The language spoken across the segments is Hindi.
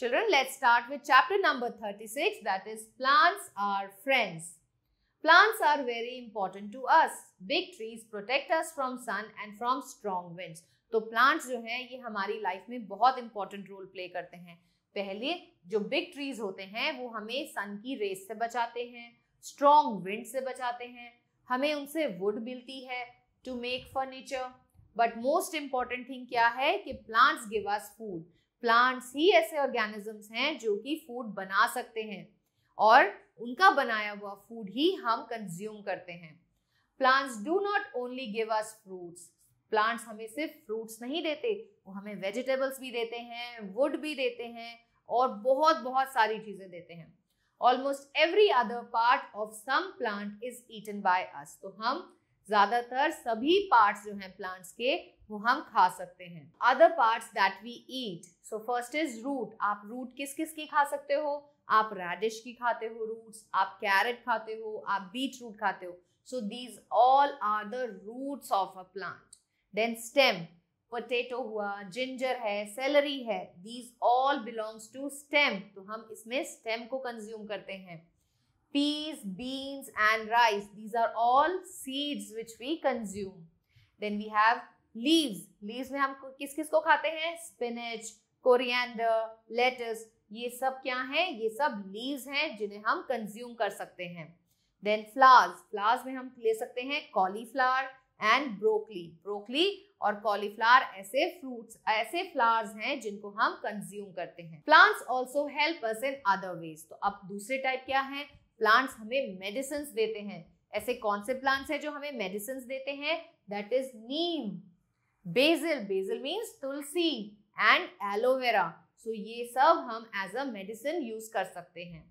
Children, let's start with chapter number 36 that is plants are friends. Plants are very important to us. Big trees protect us from sun and from strong winds. तो प्लांट्स जो हैं ये हमारी लाइफ में बहुत इंपॉर्टेंट रोल प्ले करते हैं पहले जो बिग ट्रीज होते हैं वो हमें सन की रेस से बचाते हैं स्ट्रॉन्ग विंड से बचाते हैं हमें उनसे वुड मिलती है to make furniture but most important thing क्या है कि plants give us food plants ही ऐसे ऑर्गेनिजम्स हैं जो कि फूड बना सकते हैं और उनका बनाया हुआ फूड ही हम कंज्यूम करते हैं plants do not only give us fruits plants हमें सिर्फ फ्रूट्स नहीं देते वो हमें वेजिटेबल्स भी देते हैं वुड भी देते हैं और बहुत बहुत सारी चीज़ें देते हैं almost every other part of some plant is eaten by us तो हम ज्यादातर सभी पार्ट्स जो हैं प्लांट्स के वो हम खा सकते हैं other parts that we eat so first is root आप रूट किस किस की खा सकते हो आप रेडिश की खाते हो रूट्स आप कैरेट खाते हो आप बीट रूट खाते हो so these all are the roots of a plant then stem potato हुआ जिंजर है सेलरी है these all belongs to stem तो हम इसमें स्टेम को कंज्यूम करते हैं peas, beans and rice. These are all seeds which we consume. Then we have leaves. Leaves में हम किस किस को खाते हैं spinach coriander lettuce ये सब क्या है ये सब leaves हैं जिन्हें हम consume कर सकते हैं then flowers flowers में हम ले सकते हैं कॉलीफ्लावर एंड ब्रोकली ब्रोकली और कॉलीफ्लावर ऐसे फ्रूट्स ऐसे फ्लावर्स हैं जिनको हम कंज्यूम करते हैं plants also help us in other veg तो अब दूसरे टाइप क्या है प्लांट्स हमें मेडिसिन देते हैं ऐसे कौन से प्लांट्स हैं जो हमें मेडिसिन देते हैं that is neem basil basil means tulsi and aloe vera so ये सब हम एज अ मेडिसिन यूज कर सकते हैं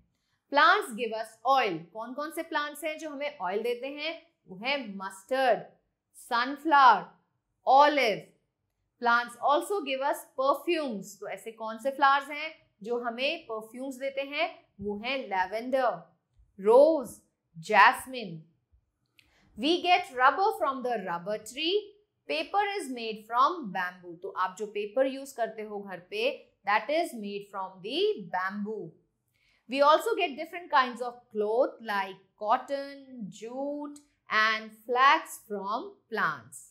प्लांट्स गिव अस ऑयल कौन कौन से प्लांट्स हैं जो हमें ऑयल देते हैं वो है mustard sunflower olive plants also give us perfumes तो ऐसे कौन से फ्लावर्स हैं जो हमें परफ्यूम्स देते हैं वो है lavender rose, jasmine. We get rubber from the rubber tree. Paper is made from bamboo. So, आप जो paper use करते हो घर पे that is made from the bamboo. We also get different kinds of cloth like cotton, jute and flax from plants.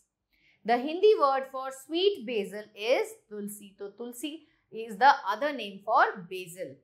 The Hindi word for sweet basil is tulsi. So tulsi is the other name for basil.